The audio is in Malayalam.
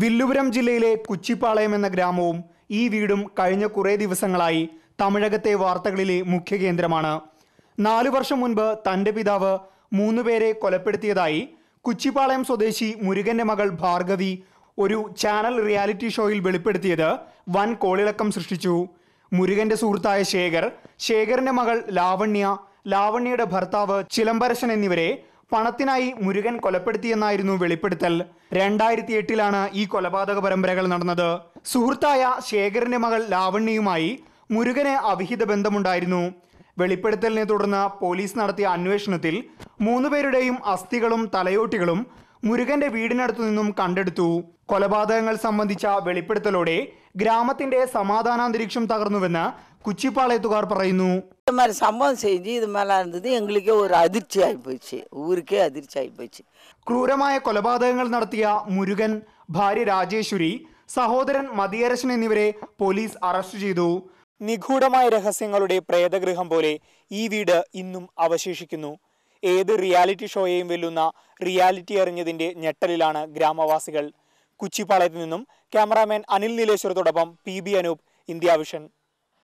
വില്ലുപുരം ജില്ലയിലെ കുച്ചിപ്പാളയം എന്ന ഗ്രാമവും ഈ വീടും കഴിഞ്ഞ കുറേ ദിവസങ്ങളായി തമിഴകത്തെ വാർത്തകളിലെ മുഖ്യ കേന്ദ്രമാണ് നാലു വർഷം മുൻപ് തൻ്റെ പിതാവ് മൂന്നുപേരെ കൊലപ്പെടുത്തിയതായി കുച്ചിപ്പാളയം സ്വദേശി മുരുകന്റെ മകൾ ഭാർഗവി ഒരു ചാനൽ റിയാലിറ്റി ഷോയിൽ വെളിപ്പെടുത്തിയത് വൻ കോളിളക്കം സൃഷ്ടിച്ചു മുരുകന്റെ സുഹൃത്തായ ശേഖർ ശേഖറിന്റെ മകൾ ലാവണ്യ ലാവണ്യയുടെ ഭർത്താവ് ചിലംബരശൻ എന്നിവരെ പണത്തിനായി മുരുകൻ കൊലപ്പെടുത്തിയെന്നായിരുന്നു വെളിപ്പെടുത്തൽ രണ്ടായിരത്തി എട്ടിലാണ് ഈ കൊലപാതക പരമ്പരകൾ നടന്നത് സുഹൃത്തായ ശേഖരന്റെ മകൾ ലാവണ്യയുമായി മുരുകന് അവിഹിത ബന്ധമുണ്ടായിരുന്നു വെളിപ്പെടുത്തലിനെ തുടർന്ന് പോലീസ് നടത്തിയ അന്വേഷണത്തിൽ മൂന്നുപേരുടെയും അസ്ഥികളും തലയോട്ടികളും മുരുകന്റെ വീടിനടുത്തു നിന്നും കണ്ടെടുത്തു കൊലപാതകങ്ങൾ സംബന്ധിച്ച വെളിപ്പെടുത്തലോടെ ഗ്രാമത്തിന്റെ സമാധാനാന്തരീക്ഷം തകർന്നുവെന്ന് കുച്ചിപ്പാളയത്തുകാർ പറയുന്നു இந்த ക്രൂരമായ കൊലപാതകങ്ങൾ നടത്തിയ മുരുകൻ ഭാര്യ രാജേശ്വരി സഹോദരൻ മതിയരശൻ എന്നിവരെ പോലീസ് അറസ്റ്റ് ചെയ്തു നിഗൂഢമായ രഹസ്യങ്ങളുടെ പ്രേതഗൃഹം പോലെ ഈ വീട് ഇന്നും അവശേഷിക്കുന്നു ഏത് റിയാലിറ്റി ഷോയെയും വെല്ലുന്ന റിയാലിറ്റി അറിഞ്ഞതിൻ്റെ ഞെട്ടലിലാണ് ഗ്രാമവാസികൾ കുച്ചിപ്പാളയത്തു നിന്നും ക്യാമറാമാൻ അനിൽ നീലേശ്വരത്തോടൊപ്പം P B Anoop India vision